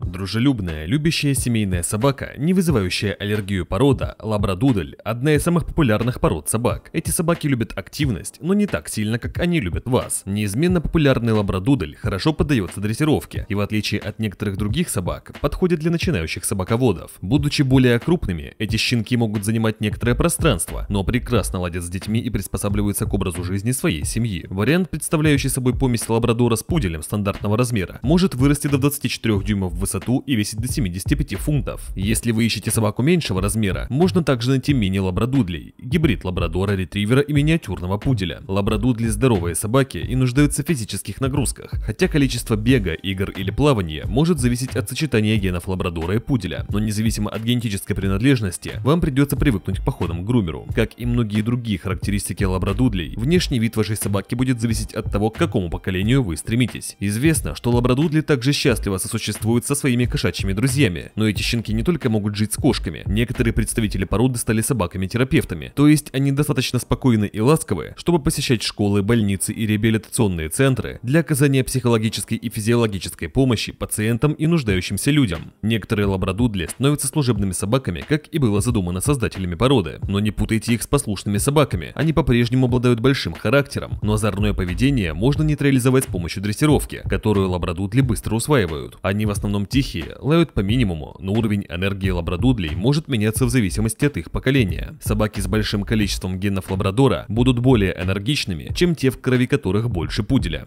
Дружелюбная, любящая семейная собака, не вызывающая аллергию порода, лабрадудель – одна из самых популярных пород собак. Эти собаки любят активность, но не так сильно, как они любят вас. Неизменно популярный лабрадудель хорошо поддается дрессировке и, в отличие от некоторых других собак, подходит для начинающих собаководов. Будучи более крупными, эти щенки могут занимать некоторое пространство, но прекрасно ладят с детьми и приспосабливаются к образу жизни своей семьи. Вариант, представляющий собой помесь лабрадора с пуделем стандартного размера, может вырасти до 24 дюймов в высоту и весит до 75 фунтов. Если вы ищете собаку меньшего размера, можно также найти мини-лабрадудлей, гибрид лабрадора, ретривера и миниатюрного пуделя. Лабрадудли здоровые собаки и нуждаются в физических нагрузках, хотя количество бега, игр или плавания может зависеть от сочетания генов лабрадора и пуделя, но независимо от генетической принадлежности, вам придется привыкнуть к походам к грумеру. Как и многие другие характеристики лабрадудлей, внешний вид вашей собаки будет зависеть от того, к какому поколению вы стремитесь. Известно, что лабрадудли также счастливо сосуществуют со своими кошачьими друзьями. Но эти щенки не только могут жить с кошками, некоторые представители породы стали собаками-терапевтами, то есть они достаточно спокойны и ласковы, чтобы посещать школы, больницы и реабилитационные центры для оказания психологической и физиологической помощи пациентам и нуждающимся людям. Некоторые лабрадудли становятся служебными собаками, как и было задумано создателями породы. Но не путайте их с послушными собаками, они по-прежнему обладают большим характером, но озорное поведение можно нейтрализовать с помощью дрессировки, которую лабрадудли быстро усваивают. Они в основном тихие, лают по минимуму, но уровень энергии лабрадудлей может меняться в зависимости от их поколения. Собаки с большим количеством генов лабрадора будут более энергичными, чем те, в крови которых больше пуделя.